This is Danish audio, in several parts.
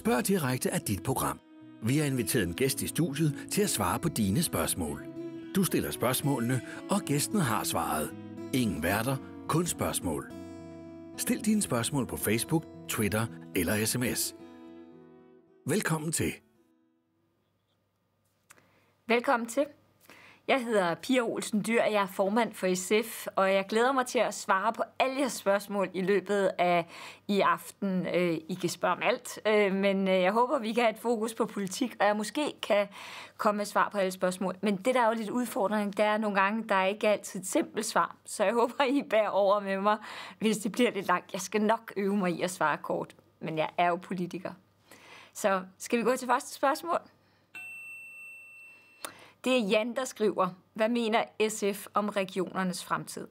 Spørg direkte af dit program. Vi har inviteret en gæst i studiet til at svare på dine spørgsmål. Du stiller spørgsmålene, og gæsten har svaret. Ingen værter, kun spørgsmål. Stil dine spørgsmål på Facebook, Twitter eller sms. Velkommen til. Velkommen til. Jeg hedder Pia Olsen Dyr, jeg er formand for SF, og jeg glæder mig til at svare på alle jeres spørgsmål i løbet af i aften. Øh, I kan spørge om alt, øh, men øh, jeg håber, vi kan have et fokus på politik, og jeg måske kan komme med svar på alle spørgsmål. Men det, der er jo lidt udfordring, det er nogle gange, der er ikke altid et simpelt svar, så jeg håber, I bærer over med mig, hvis det bliver lidt langt. Jeg skal nok øve mig i at svare kort, men jeg er jo politiker. Så skal vi gå til første spørgsmål? Det er Jan, der skriver, hvad mener SF om regionernes fremtid?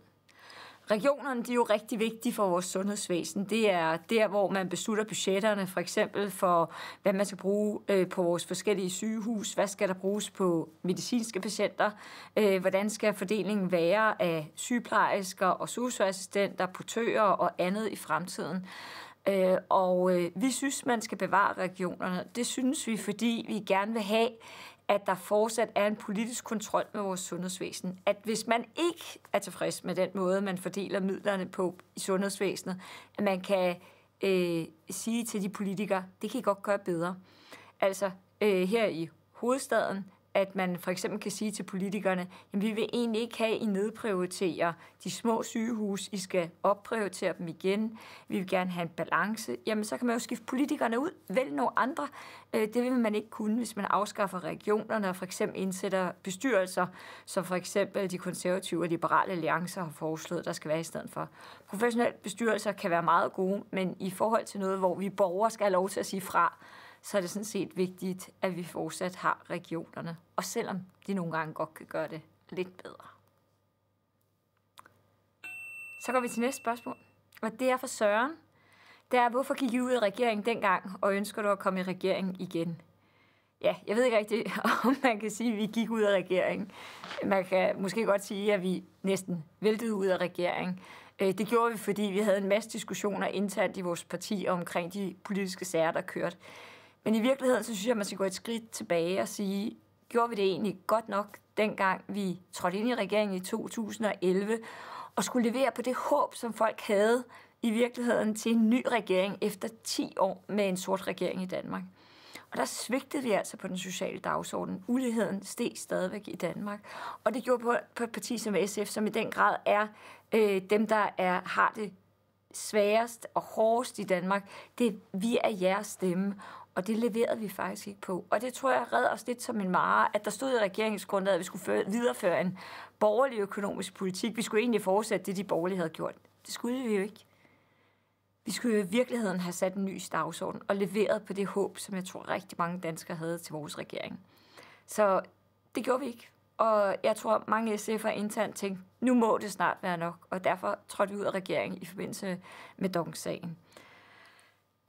Regionerne de er jo rigtig vigtige for vores sundhedsvæsen. Det er der, hvor man beslutter budgetterne, for eksempel for, hvad man skal bruge øh, på vores forskellige sygehus, hvad skal der bruges på medicinske patienter, øh, hvordan skal fordelingen være af sygeplejersker og sygehusassistenter, portører og andet i fremtiden. Øh, og vi synes, man skal bevare regionerne. Det synes vi, fordi vi gerne vil have, at der fortsat er en politisk kontrol med vores sundhedsvæsen. At hvis man ikke er tilfreds med den måde, man fordeler midlerne på i sundhedsvæsenet, at man kan øh, sige til de politikere, det kan I godt gøre bedre. Altså øh, her i hovedstaden, at man for eksempel kan sige til politikerne, at vi vil egentlig ikke have, at I nedprioriterer de små sygehus, I skal opprioritere dem igen, vi vil gerne have en balance, jamen så kan man jo skifte politikerne ud, vælg nogle andre. Øh, det vil man ikke kunne, hvis man afskaffer regionerne og for eksempel indsætter bestyrelser, som for eksempel de konservative og liberale alliancer har foreslået, der skal være i stedet for. Professionelle bestyrelser kan være meget gode, men i forhold til noget, hvor vi borgere skal have lov til at sige fra, så er det sådan set vigtigt, at vi fortsat har regionerne. Og selvom de nogle gange godt kan gøre det lidt bedre. Så går vi til næste spørgsmål. Og det er for Søren. Det er, hvorfor gik I ud af regeringen dengang, og ønsker du at komme i regeringen igen? Ja, jeg ved ikke rigtigt, om man kan sige, at vi gik ud af regeringen. Man kan måske godt sige, at vi næsten væltede ud af regeringen. Øh, det gjorde vi, fordi vi havde en masse diskussioner internt i vores parti omkring de politiske sager, der kørte. Men i virkeligheden, så synes jeg, at man skal gå et skridt tilbage og sige, gjorde vi det egentlig godt nok, dengang vi trådte ind i regeringen i 2011, og skulle levere på det håb, som folk havde i virkeligheden til en ny regering efter 10 år med en sort regering i Danmark. Og der svigtede vi altså på den sociale dagsorden. Uligheden steg stadigvæk i Danmark. Og det gjorde på, på et parti som SF, som i den grad er øh, dem, der er, har det sværest og hårdest i Danmark. Det vi er jeres stemme. Og det leverede vi faktisk ikke på. Og det tror jeg redder os lidt som en mare, at der stod i regeringsgrundlaget, at vi skulle føre, videreføre en borgerlig økonomisk politik. Vi skulle egentlig fortsætte det, de borgerlige havde gjort. Det skulle vi jo ikke. Vi skulle i virkeligheden have sat en ny dagsorden og leveret på det håb, som jeg tror rigtig mange danskere havde til vores regering. Så det gjorde vi ikke. Og jeg tror, mange SF'er internt tænkte, nu må det snart være nok, og derfor trådte vi ud af regeringen i forbindelse med dongs sagen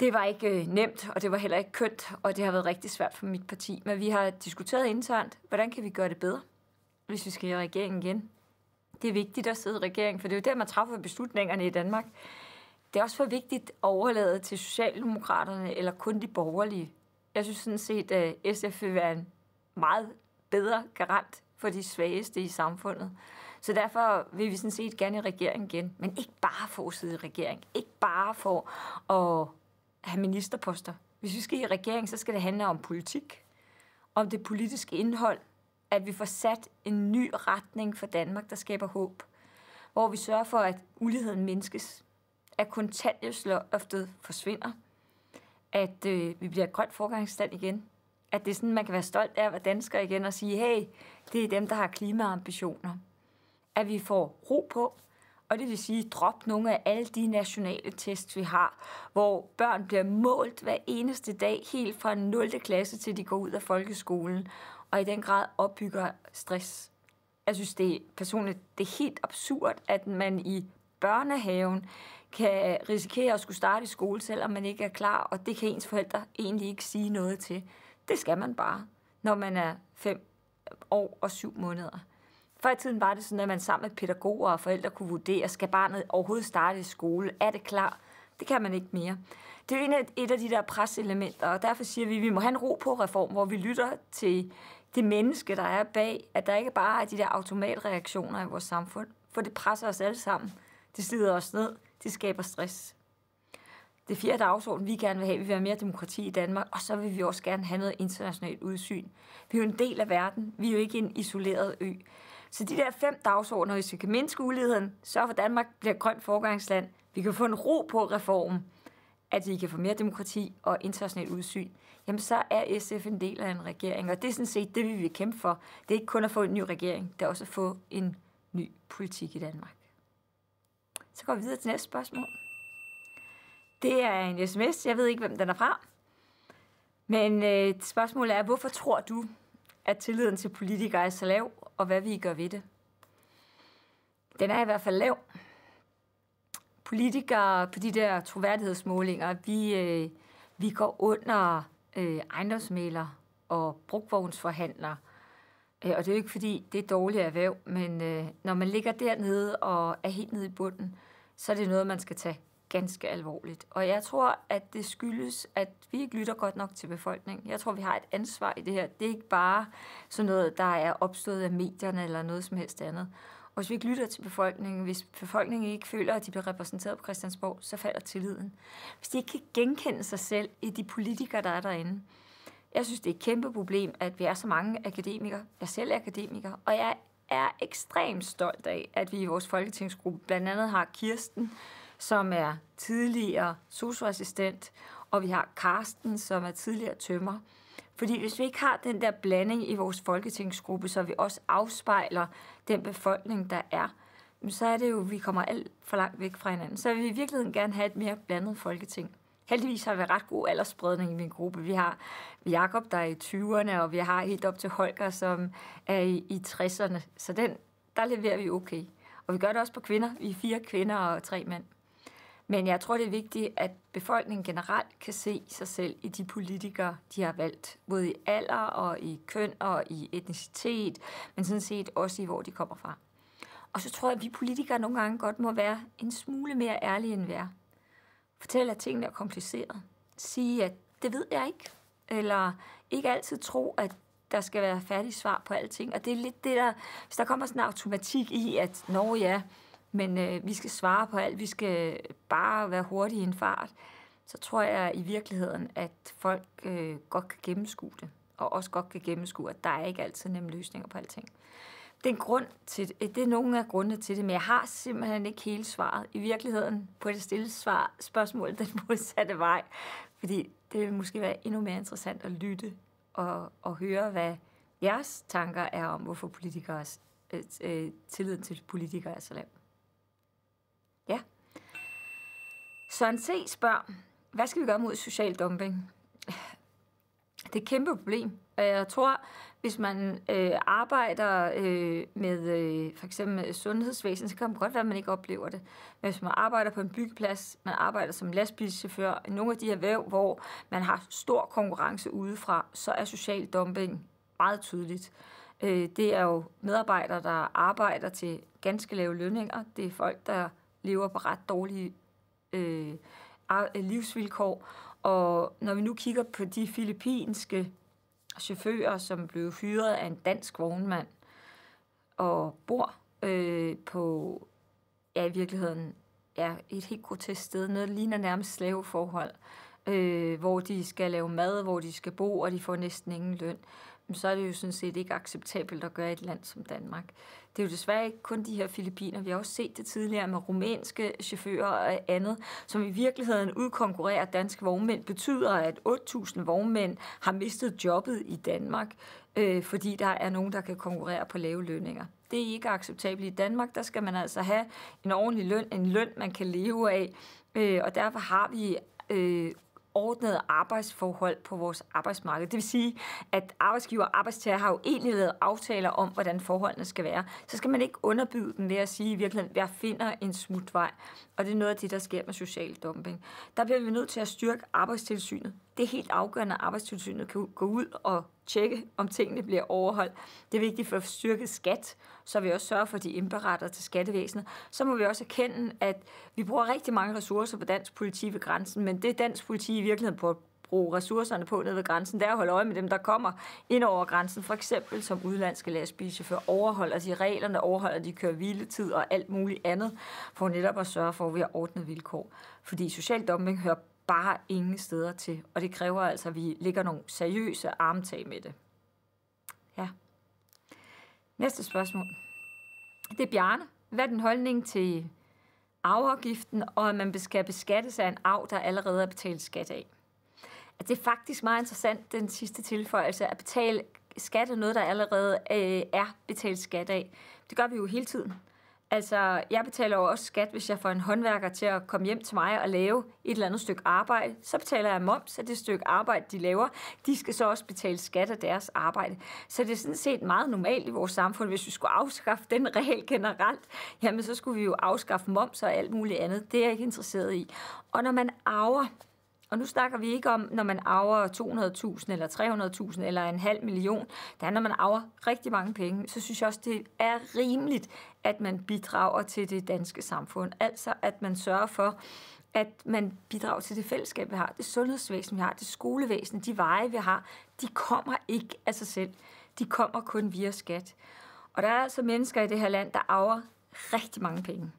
det var ikke øh, nemt, og det var heller ikke kønt, og det har været rigtig svært for mit parti. Men vi har diskuteret internt, hvordan kan vi gøre det bedre, hvis vi skal i regeringen igen. Det er vigtigt at sidde i regeringen, for det er jo der, man træffer beslutningerne i Danmark. Det er også for vigtigt at overlade til Socialdemokraterne eller kun de borgerlige. Jeg synes sådan set, at SF vil være en meget bedre garant for de svageste i samfundet. Så derfor vil vi sådan set gerne i regeringen igen, men ikke bare for at sidde i regering. Ikke bare for at have ministerposter. Hvis vi skal i regering, så skal det handle om politik, om det politiske indhold, at vi får sat en ny retning for Danmark, der skaber håb, hvor vi sørger for, at uligheden mindskes, at kontanthjælpsloftet forsvinder, at øh, vi bliver et grønt forgangsstand igen, at det er sådan, man kan være stolt af at være dansker igen og sige, hey, det er dem, der har klimaambitioner. At vi får ro på, og det vil sige, drop nogle af alle de nationale tests, vi har, hvor børn bliver målt hver eneste dag, helt fra 0. klasse til de går ud af folkeskolen, og i den grad opbygger stress. Jeg synes det er, personligt, det er helt absurd, at man i børnehaven kan risikere at skulle starte i skole, selvom man ikke er klar, og det kan ens forældre egentlig ikke sige noget til. Det skal man bare, når man er fem år og syv måneder. Før i tiden var det sådan, at man sammen med pædagoger og forældre kunne vurdere, skal barnet overhovedet starte i skole? Er det klar? Det kan man ikke mere. Det er jo en et af de der preselementer, og derfor siger vi, at vi må have en ro på reform, hvor vi lytter til det menneske, der er bag, at der ikke bare er de der automatreaktioner i vores samfund, for det presser os alle sammen. Det slider os ned. Det skaber stress. Det fjerde dagsorden, vi gerne vil have, vi vil have mere demokrati i Danmark, og så vil vi også gerne have noget internationalt udsyn. Vi er jo en del af verden. Vi er jo ikke en isoleret ø. Så de der fem dagsordner, hvis vi kan mindske uligheden, så for, Danmark bliver et grønt forgangsland, vi kan få en ro på reformen, at vi kan få mere demokrati og internationalt udsyn, jamen så er SF en del af en regering, og det er sådan set det, vi vil kæmpe for. Det er ikke kun at få en ny regering, det er også at få en ny politik i Danmark. Så går vi videre til næste spørgsmål. Det er en sms, jeg ved ikke, hvem den er fra. Men øh, spørgsmålet er, hvorfor tror du, at tilliden til politikere er så lav, og hvad vi gør ved det. Den er i hvert fald lav. Politikere på de der troværdighedsmålinger, vi, øh, vi går under øh, ejendomsmæler og brugvognsforhandlere. Øh, og det er jo ikke fordi, det er dårligt erhverv, men øh, når man ligger dernede og er helt nede i bunden, så er det noget, man skal tage ganske alvorligt. Og jeg tror, at det skyldes, at vi ikke lytter godt nok til befolkningen. Jeg tror, vi har et ansvar i det her. Det er ikke bare sådan noget, der er opstået af medierne eller noget som helst andet. Og hvis vi ikke lytter til befolkningen, hvis befolkningen ikke føler, at de bliver repræsenteret på Christiansborg, så falder tilliden. Hvis de ikke kan genkende sig selv i de politikere, der er derinde. Jeg synes, det er et kæmpe problem, at vi er så mange akademikere. Jeg selv er akademiker, og jeg er ekstremt stolt af, at vi i vores folketingsgruppe blandt andet har Kirsten, som er tidligere socioassistent, og vi har Karsten, som er tidligere tømmer. Fordi hvis vi ikke har den der blanding i vores folketingsgruppe, så vi også afspejler den befolkning, der er, så er det jo, vi kommer alt for langt væk fra hinanden. Så vil vi i virkeligheden gerne have et mere blandet folketing. Heldigvis har vi ret god aldersspredning i min gruppe. Vi har Jakob der er i 20'erne, og vi har helt op til Holger, som er i, i 60'erne. Så den, der leverer vi okay. Og vi gør det også på kvinder. Vi er fire kvinder og tre mænd. Men jeg tror, det er vigtigt, at befolkningen generelt kan se sig selv i de politikere, de har valgt. Både i alder og i køn og i etnicitet, men sådan set også i, hvor de kommer fra. Og så tror jeg, at vi politikere nogle gange godt må være en smule mere ærlige end vi er. Fortæl, at tingene er komplicerede. Sige, at det ved jeg ikke. Eller ikke altid tro, at der skal være færdig svar på alting. Og det er lidt det der, hvis der kommer sådan en automatik i, at når ja, men øh, vi skal svare på alt, vi skal bare være hurtige i en fart, så tror jeg i virkeligheden, at folk øh, godt kan gennemskue det, og også godt kan gennemskue, at der er ikke altid nemme løsninger på alting. Det er, grund til det. det er nogle af grundene til det, men jeg har simpelthen ikke hele svaret. I virkeligheden på det stille svar, spørgsmål den modsatte vej, fordi det vil måske være endnu mere interessant at lytte og, og høre, hvad jeres tanker er om, hvorfor politikere, øh, øh, tilliden til politikere er så lav. Ja. Søren C. spørger, hvad skal vi gøre mod social dumping? Det er et kæmpe problem, og jeg tror, hvis man øh, arbejder øh, med øh, for eksempel sundhedsvæsen, så kan det godt være, at man ikke oplever det. Men hvis man arbejder på en byggeplads, man arbejder som lastbilchauffør, nogle af de her væv, hvor man har stor konkurrence udefra, så er social dumping meget tydeligt. Øh, det er jo medarbejdere, der arbejder til ganske lave lønninger. Det er folk, der lever på ret dårlige øh, øh, livsvilkår. Og når vi nu kigger på de filippinske chauffører, som blev fyret af en dansk vognmand og bor øh, på, ja i virkeligheden, ja, et helt grotesk sted, noget der ligner nærmest slaveforhold, øh, hvor de skal lave mad, hvor de skal bo, og de får næsten ingen løn så er det jo sådan set ikke acceptabelt at gøre et land som Danmark. Det er jo desværre ikke kun de her filipiner. Vi har også set det tidligere med rumænske chauffører og andet, som i virkeligheden udkonkurrerer danske vognmænd, betyder, at 8.000 vognmænd har mistet jobbet i Danmark, øh, fordi der er nogen, der kan konkurrere på lave lønninger. Det er ikke acceptabelt. I Danmark, der skal man altså have en ordentlig løn, en løn, man kan leve af, øh, og derfor har vi øh, ordnede arbejdsforhold på vores arbejdsmarked. Det vil sige, at arbejdsgiver og arbejdstager har jo egentlig lavet aftaler om, hvordan forholdene skal være. Så skal man ikke underbyde dem ved at sige i virkeligheden, jeg finder en smutvej. Og det er noget af det, der sker med social dumping. Der bliver vi nødt til at styrke arbejdstilsynet. Det er helt afgørende, at arbejdstilsynet kan gå ud og tjekke, om tingene bliver overholdt. Det er vigtigt for at styrke skat, så vi også sørger for, at de indberetter til skattevæsenet. Så må vi også erkende, at vi bruger rigtig mange ressourcer på dansk politi ved grænsen, men det dansk politi i virkeligheden på bruge ressourcerne på nede ved grænsen, det er at holde øje med dem, der kommer ind over grænsen, for eksempel som udlandske lastbilchauffører, overholder de reglerne, overholder de kører hviletid og alt muligt andet, for netop at sørge for, at vi har ordnet vilkår. Fordi social dumping hører bare ingen steder til, og det kræver altså, at vi lægger nogle seriøse armtag med det. Ja. Næste spørgsmål. Det er Bjarne. Hvad er din holdning til afgiften, og at man skal beskattes af en arv, der allerede er betalt skat af? At altså, det er faktisk meget interessant, den sidste tilføjelse, at betale skat af noget, der allerede øh, er betalt skat af. Det gør vi jo hele tiden. Altså, jeg betaler jo også skat, hvis jeg får en håndværker til at komme hjem til mig og lave et eller andet stykke arbejde. Så betaler jeg moms af det stykke arbejde, de laver. De skal så også betale skat af deres arbejde. Så det er sådan set meget normalt i vores samfund. Hvis vi skulle afskaffe den regel generelt, jamen så skulle vi jo afskaffe moms og alt muligt andet. Det er jeg ikke interesseret i. Og når man arver, og nu snakker vi ikke om, når man arver 200.000 eller 300.000 eller en halv million. Der er, når man arver rigtig mange penge, så synes jeg også, det er rimeligt, at man bidrager til det danske samfund. Altså, at man sørger for, at man bidrager til det fællesskab, vi har, det sundhedsvæsen, vi har, det skolevæsen, de veje, vi har, de kommer ikke af sig selv. De kommer kun via skat. Og der er altså mennesker i det her land, der arver rigtig mange penge.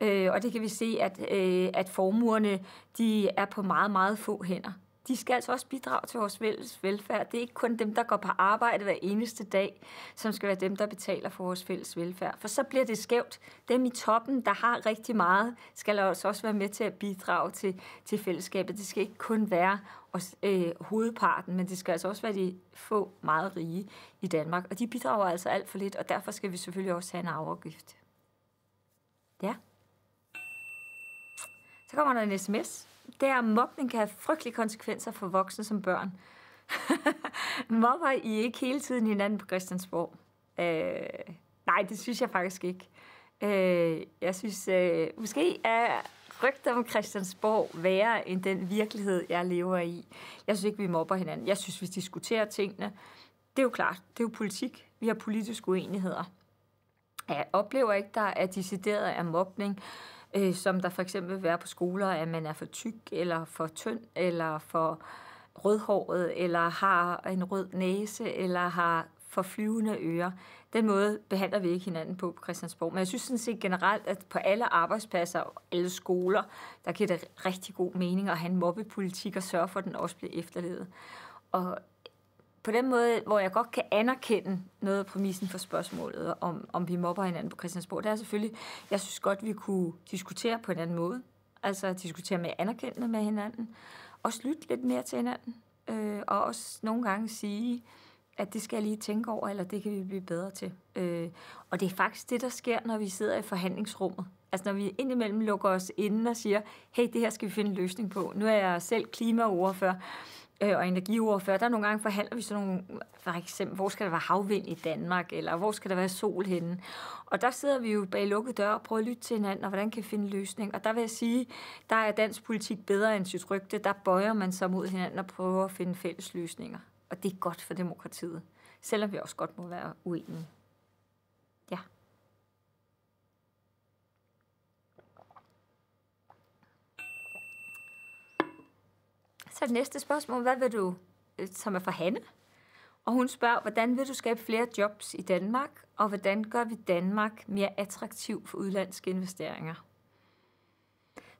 Øh, og det kan vi se, at, øh, at formuerne de er på meget, meget få hænder. De skal altså også bidrage til vores fælles velfærd. Det er ikke kun dem, der går på arbejde hver eneste dag, som skal være dem, der betaler for vores fælles velfærd. For så bliver det skævt. Dem i toppen, der har rigtig meget, skal altså også være med til at bidrage til, til fællesskabet. Det skal ikke kun være os, øh, hovedparten, men det skal altså også være de få meget rige i Danmark. Og de bidrager altså alt for lidt, og derfor skal vi selvfølgelig også have en afgift. Ja. Så kommer der en sms. Det er, mobning kan have frygtelige konsekvenser for voksne som børn. Mobber I ikke hele tiden hinanden på Christiansborg? Øh, nej, det synes jeg faktisk ikke. Øh, jeg synes, øh, måske er rygter om Christiansborg værre end den virkelighed, jeg lever i. Jeg synes ikke, vi mobber hinanden. Jeg synes, vi diskuterer tingene. Det er jo klart, det er jo politik. Vi har politiske uenigheder. Jeg oplever ikke, der er decideret af mobning øh, som der for eksempel vil være på skoler, at man er for tyk, eller for tynd, eller for rødhåret, eller har en rød næse, eller har for flyvende ører. Den måde behandler vi ikke hinanden på på Christiansborg. Men jeg synes sådan set generelt, at på alle arbejdspladser og alle skoler, der giver det rigtig god mening at have en mobbepolitik og sørge for, at den også bliver efterlevet. Og på den måde, hvor jeg godt kan anerkende noget af præmissen for spørgsmålet, om, om vi mobber hinanden på Christiansborg, det er selvfølgelig, jeg synes godt, vi kunne diskutere på en anden måde. Altså diskutere med anerkendende med hinanden. Og lytte lidt mere til hinanden. Øh, og også nogle gange sige, at det skal jeg lige tænke over, eller det kan vi blive bedre til. Øh, og det er faktisk det, der sker, når vi sidder i forhandlingsrummet. Altså når vi indimellem lukker os inden og siger, hey, det her skal vi finde en løsning på. Nu er jeg selv klimaordfører, øh, og energiordfører, der nogle gange forhandler vi sådan nogle, for eksempel, hvor skal der være havvind i Danmark, eller hvor skal der være sol henne? Og der sidder vi jo bag lukkede døre og prøver at lytte til hinanden, og hvordan kan vi finde løsning? Og der vil jeg sige, der er dansk politik bedre end sit rygte. Der bøjer man sig mod hinanden og prøver at finde fælles løsninger. Og det er godt for demokratiet, selvom vi også godt må være uenige. Så det næste spørgsmål, hvad vil du, øh, som er for Hanne? Og hun spørger, hvordan vil du skabe flere jobs i Danmark, og hvordan gør vi Danmark mere attraktiv for udlandske investeringer?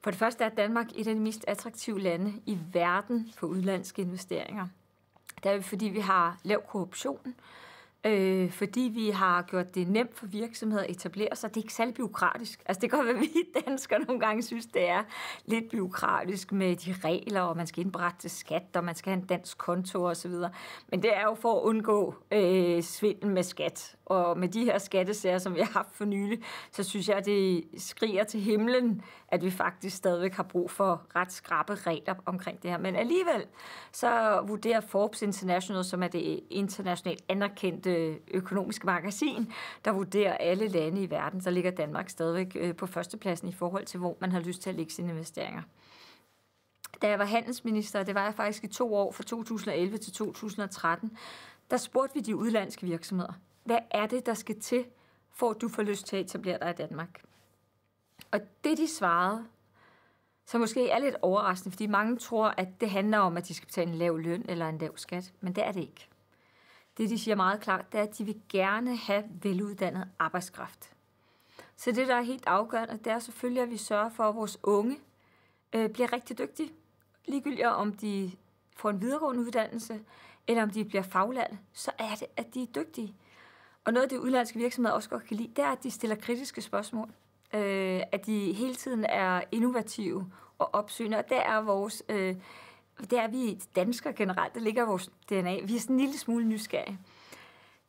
For det første er Danmark et af de mest attraktive lande i verden for udlandske investeringer. Det er fordi, vi har lav korruption, øh, fordi vi har gjort det nemt for virksomheder at etablere sig. Det er ikke særlig byråkratisk. Altså det kan godt være, at vi danskere nogle gange synes, det er lidt byråkratisk med de regler, og man skal indberette til skat, og man skal have en dansk konto osv. Men det er jo for at undgå øh, svindel med skat. Og med de her skattesager, som vi har haft for nylig, så synes jeg, at det skriger til himlen, at vi faktisk stadigvæk har brug for ret skrappe regler omkring det her. Men alligevel, så vurderer Forbes International, som er det internationalt anerkendte økonomiske magasin, der vurderer alle lande i verden, så ligger Danmark stadigvæk øh, på førstepladsen i forhold til, hvor man har lyst til at lægge sine investeringer da jeg var handelsminister, det var jeg faktisk i to år, fra 2011 til 2013, der spurgte vi de udlandske virksomheder, hvad er det, der skal til, for at du får lyst til at etablere dig i Danmark? Og det, de svarede, som måske er lidt overraskende, fordi mange tror, at det handler om, at de skal betale en lav løn eller en lav skat, men det er det ikke. Det, de siger meget klart, det er, at de vil gerne have veluddannet arbejdskraft. Så det, der er helt afgørende, det er selvfølgelig, at vi sørger for, at vores unge øh, bliver rigtig dygtige. Ligegyldigt om de får en videregående uddannelse, eller om de bliver faglærte, så er det, at de er dygtige. Og noget af det, udlandske virksomheder også godt kan lide, det er, at de stiller kritiske spørgsmål. Øh, at de hele tiden er innovative og opsøgende, og det er vores... Øh, det er vi danskere generelt, der ligger vores DNA. Vi er sådan en lille smule nysgerrige.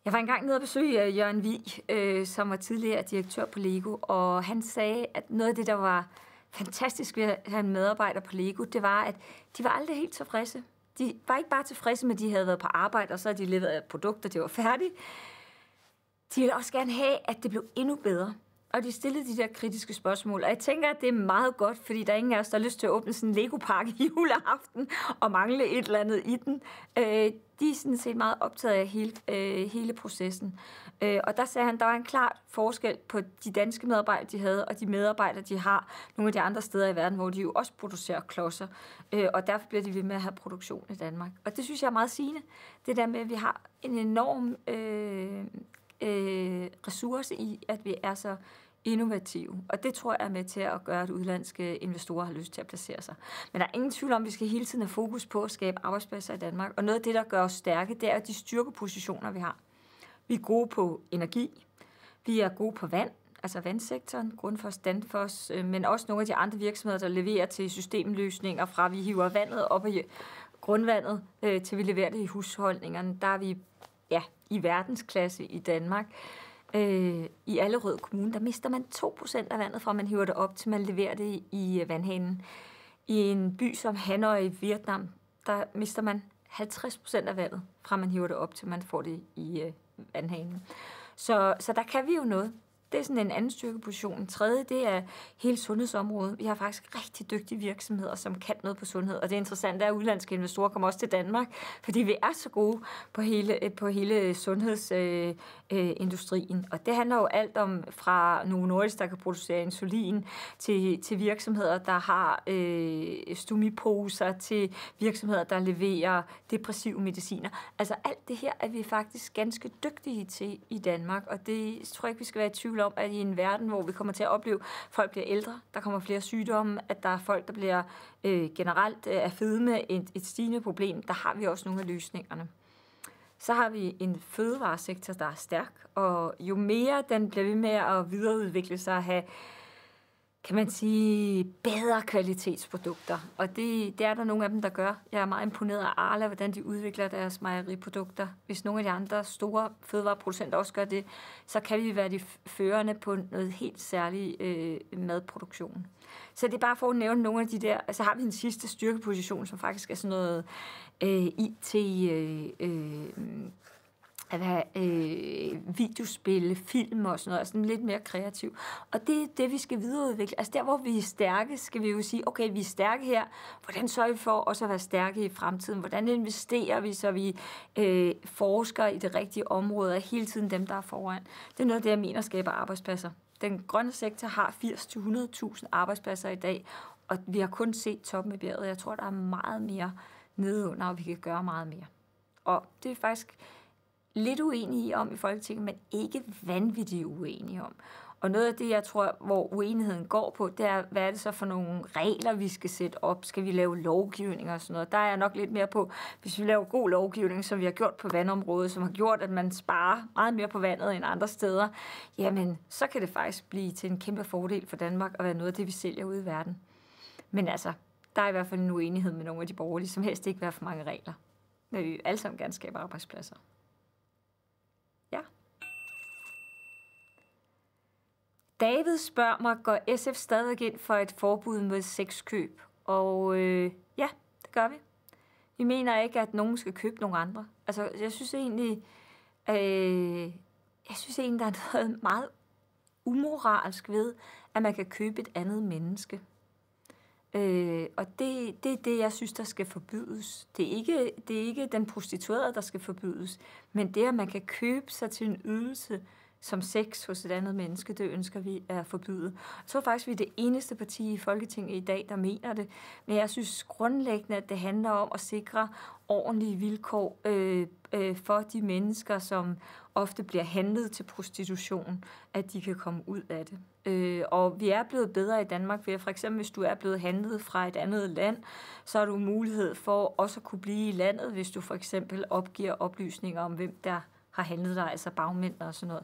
Jeg var engang nede og besøge øh, Jørgen Vig, øh, som var tidligere direktør på Lego, og han sagde, at noget af det, der var fantastisk ved at have en medarbejder på Lego, det var, at de var aldrig helt tilfredse. De var ikke bare tilfredse med, at de havde været på arbejde, og så havde de leveret produkter, det var færdigt. De ville også gerne have, at det blev endnu bedre. Og de stillede de der kritiske spørgsmål. Og jeg tænker, at det er meget godt, fordi der er ingen af os, der har lyst til at åbne sådan en Lego-pakke i juleaften og mangle et eller andet i den. Øh, de er sådan set meget optaget af hele, øh, hele processen. Øh, og der sagde han, at der var en klar forskel på de danske medarbejdere, de havde, og de medarbejdere, de har nogle af de andre steder i verden, hvor de jo også producerer klodser. Øh, og derfor bliver de ved med at have produktion i Danmark. Og det synes jeg er meget sigende. Det der med, at vi har en enorm øh, øh, ressource i, at vi er så innovative. Og det tror jeg er med til at gøre, at udlandske investorer har lyst til at placere sig. Men der er ingen tvivl om, at vi skal hele tiden have fokus på at skabe arbejdspladser i Danmark. Og noget af det, der gør os stærke, det er de styrkepositioner, vi har. Vi er gode på energi. Vi er gode på vand altså vandsektoren, Grundfos, Danfoss, øh, men også nogle af de andre virksomheder, der leverer til systemløsninger fra, vi hiver vandet op af grundvandet, øh, til vi leverer det i husholdningerne. Der er vi ja, i verdensklasse i Danmark. Øh, I Allerød Kommune, der mister man 2% af vandet fra, man hiver det op, til man leverer det i øh, vandhanen. I en by som Hanoi i Vietnam, der mister man 50% af vandet, fra man hiver det op, til man får det i øh, vandhanen. Så, så der kan vi jo noget. Det er sådan en anden styrkeposition. En tredje, det er hele sundhedsområdet. Vi har faktisk rigtig dygtige virksomheder, som kan noget på sundhed. Og det interessante er, at udlandske investorer kommer også til Danmark, fordi vi er så gode på hele, øh, på hele sundhedsindustrien. Øh, øh, og det handler jo alt om fra nogle nordisk, der kan producere insulin, til, til virksomheder, der har øh, stumiposer, til virksomheder, der leverer depressive mediciner. Altså alt det her er vi faktisk ganske dygtige til i Danmark, og det tror jeg ikke, vi skal være i tvivl tvivl om, at i en verden, hvor vi kommer til at opleve, at folk bliver ældre, der kommer flere sygdomme, at der er folk, der bliver øh, generelt øh, af fedme et, et stigende problem, der har vi også nogle af løsningerne. Så har vi en fødevaresektor, der er stærk, og jo mere den bliver ved med at videreudvikle sig og have kan man sige, bedre kvalitetsprodukter. Og det, det er der nogle af dem, der gør. Jeg er meget imponeret af Arla, hvordan de udvikler deres mejeriprodukter. Hvis nogle af de andre store fødevareproducenter også gør det, så kan vi være de førende på noget helt særligt øh, madproduktion. Så det er bare for at nævne nogle af de der... Så har vi en sidste styrkeposition, som faktisk er sådan noget øh, IT... Øh, øh, at have øh, videospil, film og sådan noget, sådan altså lidt mere kreativ. Og det er det, vi skal videreudvikle. Altså der, hvor vi er stærke, skal vi jo sige, okay, vi er stærke her, hvordan sørger vi for også at være stærke i fremtiden? Hvordan investerer vi, så vi øh, forsker i det rigtige område, og hele tiden dem, der er foran? Det er noget af det, jeg mener skaber arbejdspladser. Den grønne sektor har 80-100.000 arbejdspladser i dag, og vi har kun set toppen af bjerget. Jeg tror, der er meget mere nedenunder, og vi kan gøre meget mere. Og det er faktisk lidt uenige om i Folketinget, men ikke vanvittigt uenige om. Og noget af det, jeg tror, hvor uenigheden går på, det er, hvad er det så for nogle regler, vi skal sætte op? Skal vi lave lovgivning og sådan noget? Der er jeg nok lidt mere på, hvis vi laver god lovgivning, som vi har gjort på vandområdet, som har gjort, at man sparer meget mere på vandet end andre steder, jamen, så kan det faktisk blive til en kæmpe fordel for Danmark at være noget af det, vi sælger ude i verden. Men altså, der er i hvert fald en uenighed med nogle af de borgerlige, som helst ikke vil have for mange regler. Men vi vil alle sammen gerne skabe arbejdspladser. David spørger mig, går SF stadig ind for et forbud mod sexkøb? Og øh, ja, det gør vi. Vi mener ikke, at nogen skal købe nogen andre. Altså, jeg synes egentlig, øh, jeg synes egentlig, der er noget meget umoralsk ved, at man kan købe et andet menneske. Øh, og det, det er det, jeg synes, der skal forbydes. Det er, ikke, det er ikke den prostituerede, der skal forbydes, men det, at man kan købe sig til en ydelse, som sex hos et andet menneske, det ønsker vi at forbyde. Jeg tror faktisk, vi er det eneste parti i Folketinget i dag, der mener det. Men jeg synes grundlæggende, at det handler om at sikre ordentlige vilkår øh, øh, for de mennesker, som ofte bliver handlet til prostitution, at de kan komme ud af det. Øh, og vi er blevet bedre i Danmark ved, at for eksempel hvis du er blevet handlet fra et andet land, så har du mulighed for også at kunne blive i landet, hvis du for eksempel opgiver oplysninger om, hvem der har handlet dig, altså bagmænd og sådan noget.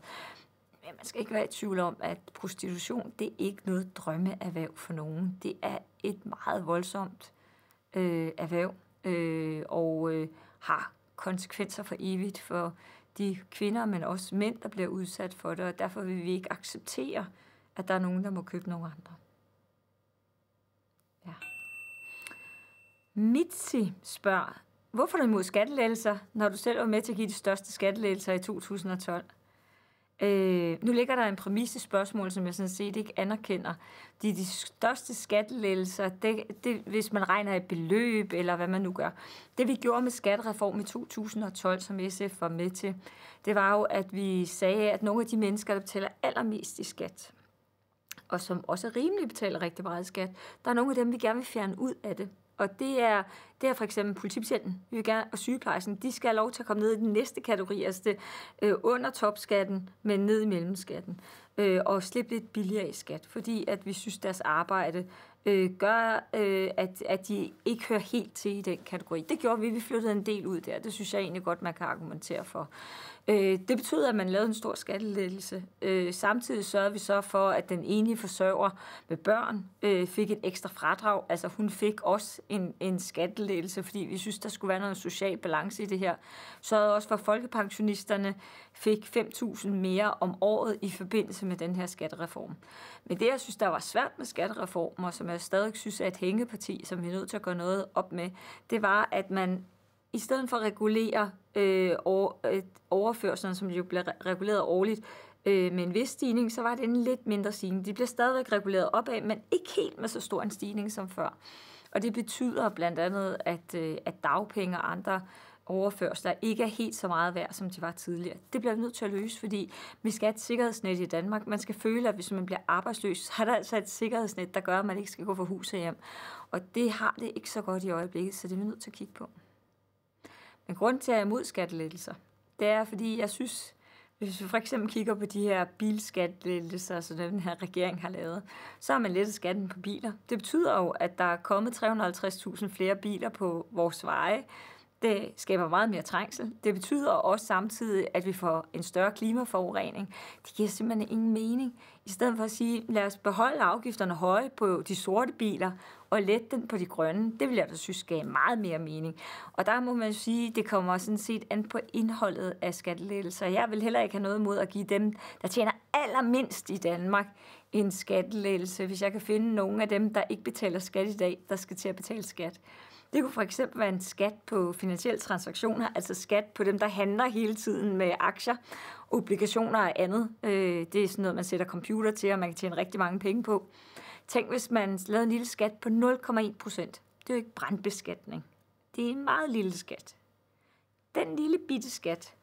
Men man skal ikke være i tvivl om, at prostitution, det er ikke noget drømmeerhverv for nogen. Det er et meget voldsomt øh, erhverv, øh, og øh, har konsekvenser for evigt for de kvinder, men også mænd, der bliver udsat for det, og derfor vil vi ikke acceptere, at der er nogen, der må købe nogle andre. Ja. Mitzi spørger, Hvorfor er du imod skattelægelser, når du selv var med til at give de største skattelægelser i 2012? Øh, nu ligger der en præmis spørgsmål, som jeg sådan set ikke anerkender. De, de største skattelægelser, det, det, hvis man regner et beløb, eller hvad man nu gør. Det vi gjorde med skattereform i 2012, som SF var med til, det var jo, at vi sagde, at nogle af de mennesker, der betaler allermest i skat, og som også rimeligt betaler rigtig meget skat, der er nogle af dem, vi gerne vil fjerne ud af det. Og det er, det er for eksempel politibetjenten vi vil gerne, og sygeplejersken. De skal have lov til at komme ned i den næste kategori, altså det, øh, under topskatten, men ned i mellemskatten. Øh, og slippe lidt billigere i skat, fordi at vi synes, deres arbejde øh, gør, øh, at, at de ikke hører helt til i den kategori. Det gjorde vi, vi flyttede en del ud der. Det synes jeg egentlig godt, man kan argumentere for. Øh, det betød, at man lavede en stor skattelettelse. Øh, samtidig sørgede vi så for, at den enige forsørger med børn øh, fik et ekstra fradrag. Altså hun fik også en, en skattelettelse, fordi vi synes, der skulle være noget social balance i det her. Så også for, folkepensionisterne fik 5.000 mere om året i forbindelse med den her skattereform. Men det, jeg synes, der var svært med skattereformer, som jeg stadig synes er et hængeparti, som vi er nødt til at gøre noget op med, det var, at man i stedet for at regulere øh, over, øh, som jo bliver reguleret årligt, øh, med en vis stigning, så var det en lidt mindre stigning. De bliver stadigvæk reguleret opad, men ikke helt med så stor en stigning som før. Og det betyder blandt andet, at, øh, at dagpenge og andre overførsler ikke er helt så meget værd, som de var tidligere. Det bliver vi nødt til at løse, fordi vi skal have et sikkerhedsnet i Danmark. Man skal føle, at hvis man bliver arbejdsløs, så er der altså et sikkerhedsnet, der gør, at man ikke skal gå for hus og hjem. Og det har det ikke så godt i øjeblikket, så det er vi nødt til at kigge på. Men grund til, at jeg er imod skattelettelser, det er, fordi jeg synes, hvis vi for eksempel kigger på de her bilskattelettelser, som den her regering har lavet, så har man lettet skatten på biler. Det betyder jo, at der er kommet 350.000 flere biler på vores veje, det skaber meget mere trængsel. Det betyder også samtidig, at vi får en større klimaforurening. Det giver simpelthen ingen mening. I stedet for at sige, lad os beholde afgifterne høje på de sorte biler og lette den på de grønne, det vil jeg da synes gav meget mere mening. Og der må man sige, det kommer sådan set an på indholdet af skattelettelser. Jeg vil heller ikke have noget mod at give dem, der tjener allermindst i Danmark, en skattelettelse, hvis jeg kan finde nogen af dem, der ikke betaler skat i dag, der skal til at betale skat. Det kunne for eksempel være en skat på finansielle transaktioner, altså skat på dem, der handler hele tiden med aktier, obligationer og andet. Øh, det er sådan noget, man sætter computer til, og man kan tjene rigtig mange penge på. Tænk, hvis man lavede en lille skat på 0,1 procent. Det er jo ikke brandbeskatning. Det er en meget lille skat. Den lille bitte skat,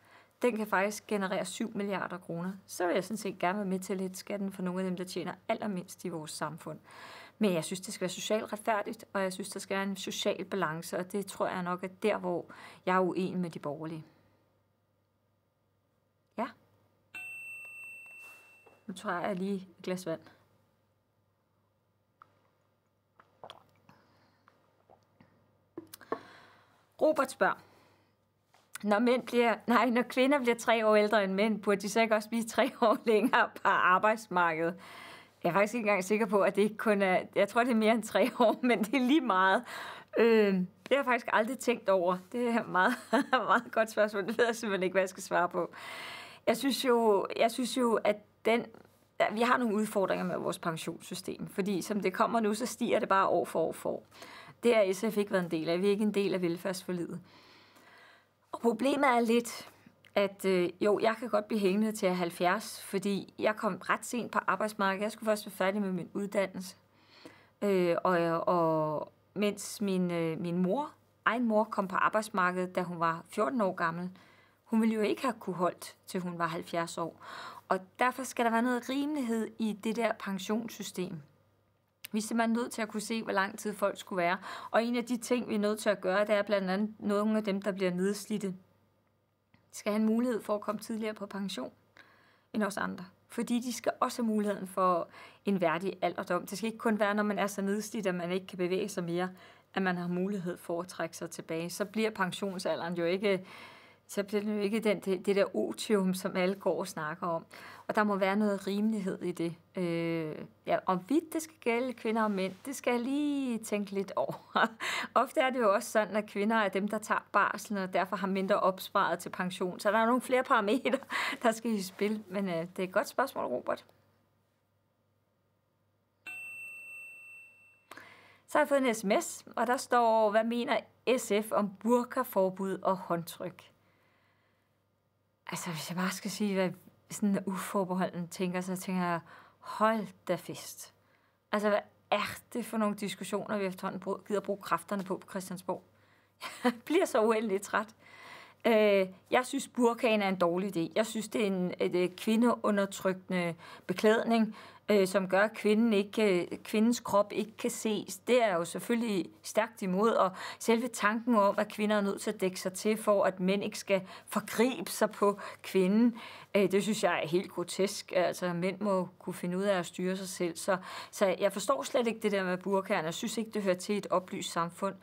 den kan faktisk generere 7 milliarder kroner. Så vil jeg sådan set gerne være med til at lette skatten for nogle af dem, der tjener allermindst i vores samfund. Men jeg synes, det skal være socialt retfærdigt, og jeg synes, der skal være en social balance, og det tror jeg nok er der, hvor jeg er uenig med de borgerlige. Ja. Nu tror jeg, jeg lige et glas vand. Robert spørger, når, mænd bliver, nej, når kvinder bliver tre år ældre end mænd, burde de så ikke også blive tre år længere på arbejdsmarkedet? Jeg er faktisk ikke engang sikker på, at det ikke kun er... Jeg tror, det er mere end tre år, men det er lige meget. Øh, det har jeg faktisk aldrig tænkt over. Det er et meget, meget godt spørgsmål. Det ved jeg simpelthen ikke, hvad jeg skal svare på. Jeg synes jo, jeg synes jo at den vi har nogle udfordringer med vores pensionssystem, fordi som det kommer nu, så stiger det bare år for år for år. Det har SF ikke været en del af. Vi er ikke en del af velfærdsforlidet. Og problemet er lidt, at øh, jo, jeg kan godt blive hængende til 70, fordi jeg kom ret sent på arbejdsmarkedet. Jeg skulle først være færdig med min uddannelse. Øh, og, og mens min, øh, min mor, egen mor, kom på arbejdsmarkedet, da hun var 14 år gammel, hun ville jo ikke have kunne holdt, til hun var 70 år. Og derfor skal der være noget rimelighed i det der pensionssystem. Vi er simpelthen nødt til at kunne se, hvor lang tid folk skulle være. Og en af de ting, vi er nødt til at gøre, det er blandt andet nogle af dem, der bliver nedslidte skal have en mulighed for at komme tidligere på pension end os andre. Fordi de skal også have muligheden for en værdig alderdom. Det skal ikke kun være, når man er så nedslidt, at man ikke kan bevæge sig mere, at man har mulighed for at trække sig tilbage. Så bliver pensionsalderen jo ikke så bliver det jo ikke den, det, det der otium, som alle går og snakker om. Og der må være noget rimelighed i det. Øh, ja, om vidt det skal gælde kvinder og mænd, det skal jeg lige tænke lidt over. Ofte er det jo også sådan, at kvinder er dem, der tager barsel, og derfor har mindre opsparet til pension. Så der er nogle flere parametre, der skal i spil. Men øh, det er et godt spørgsmål, Robert. Så har jeg fået en sms, og der står, hvad mener SF om burkaforbud og håndtryk? Altså, hvis jeg bare skal sige, hvad sådan uforbeholden tænker, så tænker jeg, hold da fest. Altså, hvad er det for nogle diskussioner, vi efterhånden gider bruge kræfterne på på Christiansborg? Jeg bliver så uendelig træt. Øh, jeg synes, burkaen er en dårlig idé. Jeg synes, det er en et, et øh, kvindeundertrykkende beklædning, øh, som gør, at kvinden ikke, øh, kvindens krop ikke kan ses. Det er jo selvfølgelig stærkt imod, og selve tanken om, at kvinder er nødt til at dække sig til, for at mænd ikke skal forgribe sig på kvinden, øh, det synes jeg er helt grotesk. Altså, mænd må kunne finde ud af at styre sig selv. Så, så jeg forstår slet ikke det der med burkaen. Jeg synes ikke, det hører til et oplyst samfund.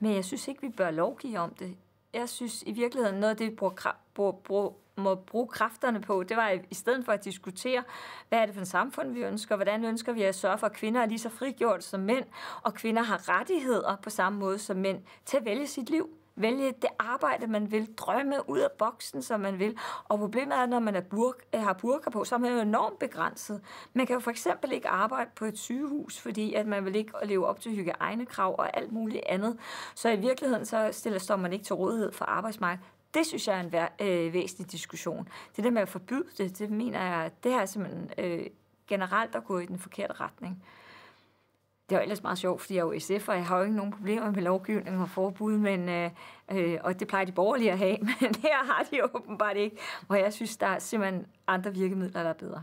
Men jeg synes ikke, vi bør lovgive om det jeg synes i virkeligheden, noget af det, vi bruger, bruger, bruger, må bruge kræfterne på, det var i stedet for at diskutere, hvad er det for et samfund, vi ønsker, hvordan ønsker vi at sørge for, at kvinder er lige så frigjort som mænd, og kvinder har rettigheder på samme måde som mænd til at vælge sit liv vælge det arbejde, man vil, drømme ud af boksen, som man vil. Og problemet er, når man er burk, øh, har burker på, så er man jo enormt begrænset. Man kan jo for eksempel ikke arbejde på et sygehus, fordi at man vil ikke leve op til hygiejnekrav og alt muligt andet. Så i virkeligheden så stiller, står man ikke til rådighed for arbejdsmarkedet. Det synes jeg er en vær, øh, væsentlig diskussion. Det der med at forbyde det, det mener jeg, det er simpelthen øh, generelt at gå i den forkerte retning det jo ellers meget sjovt, fordi jeg er jo SF, og jeg har jo ikke nogen problemer med lovgivning og forbud, men, øh, øh og det plejer de borgerlige at have, men her har de åbenbart ikke, hvor jeg synes, der er simpelthen andre virkemidler, der er bedre.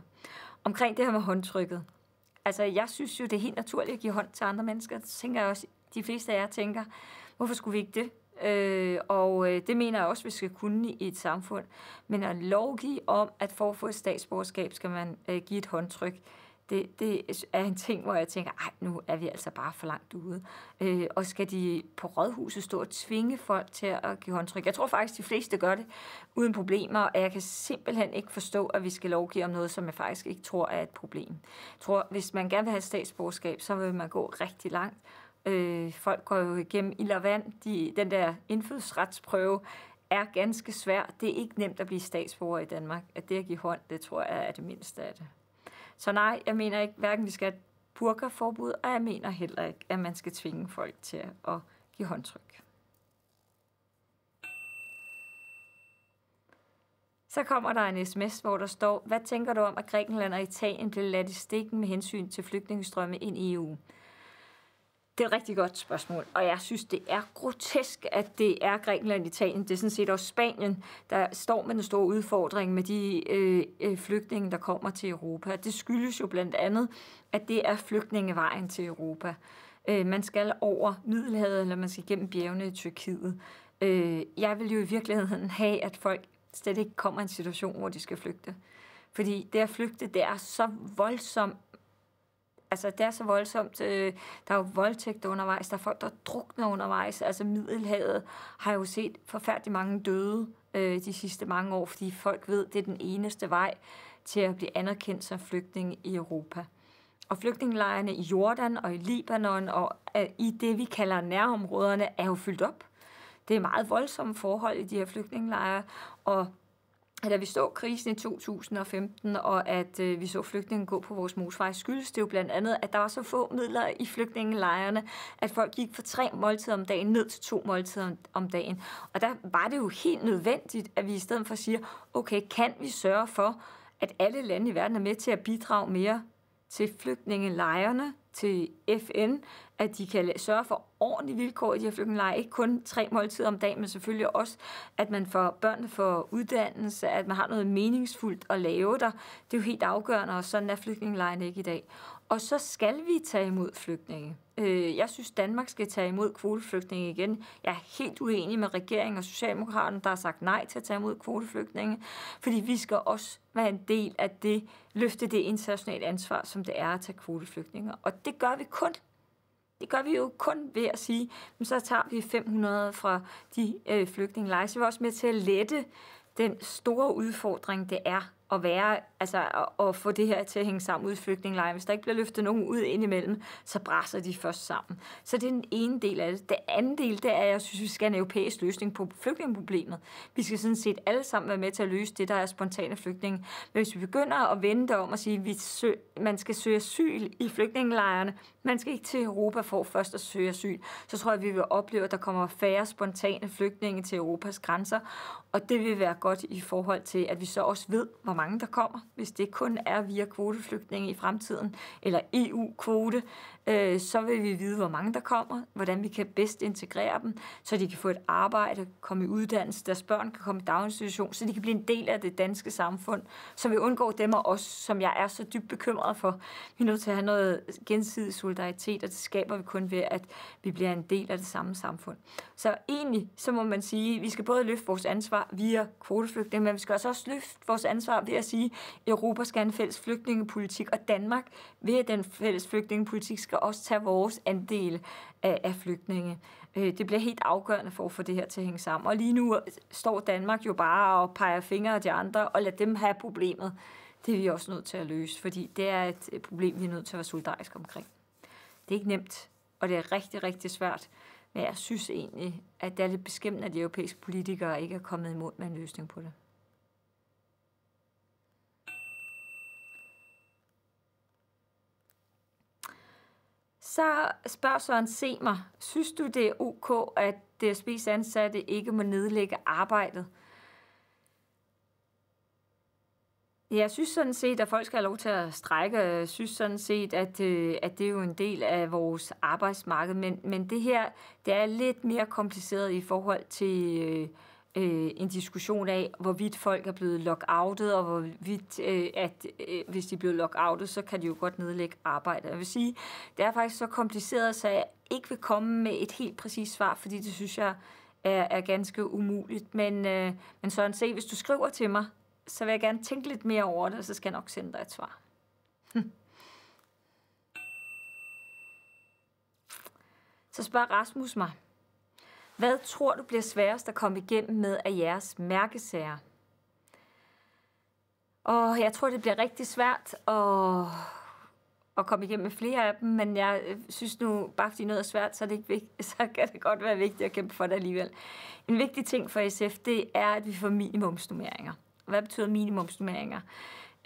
Omkring det her med håndtrykket. Altså, jeg synes jo, det er helt naturligt at give hånd til andre mennesker. Det tænker jeg også, de fleste af jer tænker, hvorfor skulle vi ikke det? Øh, og øh, det mener jeg også, vi skal kunne i et samfund. Men at lovgive om, at for at få et statsborgerskab, skal man øh, give et håndtryk, det, det er en ting, hvor jeg tænker, ej, nu er vi altså bare for langt ude. Øh, og skal de på rådhuset stå og tvinge folk til at give håndtryk? Jeg tror faktisk, de fleste gør det uden problemer, og jeg kan simpelthen ikke forstå, at vi skal lovgive om noget, som jeg faktisk ikke tror er et problem. Jeg tror, hvis man gerne vil have statsborgerskab, så vil man gå rigtig langt. Øh, folk går jo igennem ild og vand. De, den der indfødsretsprøve er ganske svær. Det er ikke nemt at blive statsborger i Danmark. At det at give hånd, det tror jeg er det mindste af det. Så nej, jeg mener ikke, hverken vi skal have et burkaforbud, og jeg mener heller ikke, at man skal tvinge folk til at give håndtryk. Så kommer der en sms, hvor der står, hvad tænker du om, at Grækenland og Italien blev ladt i stikken med hensyn til flygtningestrømme ind i EU? Det er et rigtig godt spørgsmål, og jeg synes, det er grotesk, at det er Grækenland, Italien, det er sådan set også Spanien, der står med den store udfordring med de øh, øh, flygtninge, der kommer til Europa. Det skyldes jo blandt andet, at det er flygtningevejen til Europa. Øh, man skal over Middelhavet, eller man skal gennem bjergene i Tyrkiet. Øh, jeg vil jo i virkeligheden have, at folk slet ikke kommer i en situation, hvor de skal flygte. Fordi det at flygte, det er så voldsomt altså, det er så voldsomt. Øh, der er jo voldtægter undervejs, der er folk, der drukner undervejs. Altså Middelhavet har jo set forfærdelig mange døde øh, de sidste mange år, fordi folk ved, det er den eneste vej til at blive anerkendt som flygtning i Europa. Og flygtningelejrene i Jordan og i Libanon og øh, i det, vi kalder nærområderne, er jo fyldt op. Det er meget voldsomme forhold i de her flygtningelejre, og at da vi så krisen i 2015, og at øh, vi så flygtninge gå på vores motorvej, skyldes det jo blandt andet, at der var så få midler i flygtningelejrene, at folk gik fra tre måltider om dagen ned til to måltider om dagen. Og der var det jo helt nødvendigt, at vi i stedet for siger, okay, kan vi sørge for, at alle lande i verden er med til at bidrage mere til flygtningelejrene, til FN, at de kan sørge for ordentlige vilkår i de her flygtningelejre. Ikke kun tre måltider om dagen, men selvfølgelig også, at man får børnene for uddannelse, at man har noget meningsfuldt at lave der. Det er jo helt afgørende, og sådan er flygtningelejrene ikke i dag. Og så skal vi tage imod flygtninge. Øh, jeg synes, Danmark skal tage imod kvoteflygtninge igen. Jeg er helt uenig med regeringen og Socialdemokraterne, der har sagt nej til at tage imod kvoteflygtninge, fordi vi skal også være en del af det, løfte det internationale ansvar, som det er at tage kvoteflygtninge. Og det gør vi kun, det gør vi jo kun ved at sige, men så tager vi 500 fra de øh, flygtningelejre. Så vi er også med til at lette den store udfordring, det er at være, altså at, at få det her til at hænge sammen ud i flygtningelejren. Hvis der ikke bliver løftet nogen ud indimellem, så brasser de først sammen. Så det er den ene del af det. Den anden del, det er, at jeg synes, vi skal have en europæisk løsning på flygtningeproblemet. Vi skal sådan set alle sammen være med til at løse det, der er spontane flygtninge. Men hvis vi begynder at vende om og sige, at man skal søge asyl i flygtningelejrene, man skal ikke til Europa for først at søge asyl, så tror jeg, at vi vil opleve, at der kommer færre spontane flygtninge til Europas grænser, og det vil være godt i forhold til, at vi så også ved, hvor mange mange der kommer, hvis det kun er via kvoteflygtninge i fremtiden, eller EU-kvote, øh, så vil vi vide, hvor mange der kommer, hvordan vi kan bedst integrere dem, så de kan få et arbejde, komme i uddannelse, deres børn kan komme i daginstitution, så de kan blive en del af det danske samfund, så vi undgår dem og os, som jeg er så dybt bekymret for. Vi er nødt til at have noget gensidig solidaritet, og det skaber vi kun ved, at vi bliver en del af det samme samfund. Så egentlig, så må man sige, at vi skal både løfte vores ansvar via kvoteflygtninge, men vi skal også løfte vores ansvar ved at sige, at Europa skal have en fælles flygtningepolitik, og Danmark ved den fælles flygtningepolitik skal skal også tage vores andel af, af flygtninge. Øh, det bliver helt afgørende for at få det her til at hænge sammen. Og lige nu står Danmark jo bare og peger fingre af de andre og lader dem have problemet. Det er vi også nødt til at løse, fordi det er et problem, vi er nødt til at være solidariske omkring. Det er ikke nemt, og det er rigtig, rigtig svært. Men jeg synes egentlig, at det er lidt beskæmmende, at de europæiske politikere ikke er kommet imod med en løsning på det. så spørger Søren Semer, mig, synes du det er ok, at DSB's ansatte ikke må nedlægge arbejdet? Jeg synes sådan set, at folk skal have lov til at strække. Jeg synes sådan set, at, øh, at det er jo en del af vores arbejdsmarked. Men, men det her, det er lidt mere kompliceret i forhold til... Øh, øh, en diskussion af, hvorvidt folk er blevet lockoutet, og hvorvidt, øh, at øh, hvis de blevet lockoutet, så kan de jo godt nedlægge arbejde. Jeg vil sige, det er faktisk så kompliceret, så jeg ikke vil komme med et helt præcist svar, fordi det synes jeg er, er ganske umuligt. Men, øh, men sådan se, hvis du skriver til mig, så vil jeg gerne tænke lidt mere over det, og så skal jeg nok sende dig et svar. Så spørger Rasmus mig, hvad tror du bliver sværest at komme igennem med af jeres mærkesager? Og jeg tror, det bliver rigtig svært at, at komme igennem med flere af dem, men jeg øh, synes nu, bare fordi noget er svært, så, er det ikke vigtigt, så kan det godt være vigtigt at kæmpe for det alligevel. En vigtig ting for SF, det er, at vi får minimumsnummeringer. Hvad betyder minimumsnummeringer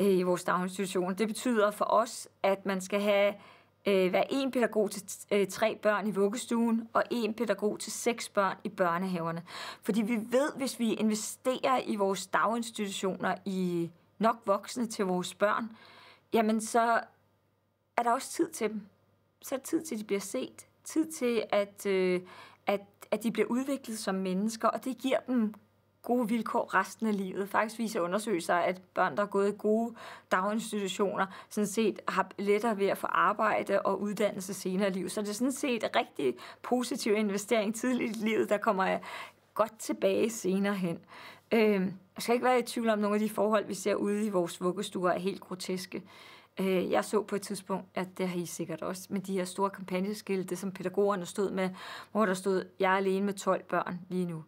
øh, i vores daginstitution? Det betyder for os, at man skal have øh, være en pædagog til øh, tre børn i vuggestuen og en pædagog til seks børn i børnehaverne. Fordi vi ved, hvis vi investerer i vores daginstitutioner, i nok voksne til vores børn, jamen så er der også tid til dem. Så er der tid til, at de bliver set. Tid til, at, øh, at, at de bliver udviklet som mennesker, og det giver dem gode vilkår resten af livet. Faktisk viser undersøgelser, at børn, der er gået i gode daginstitutioner, sådan set har lettere ved at få arbejde og uddannelse senere i livet. Så det er sådan set en rigtig positiv investering tidligt i livet, der kommer godt tilbage senere hen. Øhm, jeg skal ikke være i tvivl om, nogle af de forhold, vi ser ude i vores vuggestuer, er helt groteske. Øh, jeg så på et tidspunkt, at det har I sikkert også, med de her store kampagneskilte, som pædagogerne stod med, hvor der stod, jeg er alene med 12 børn lige nu.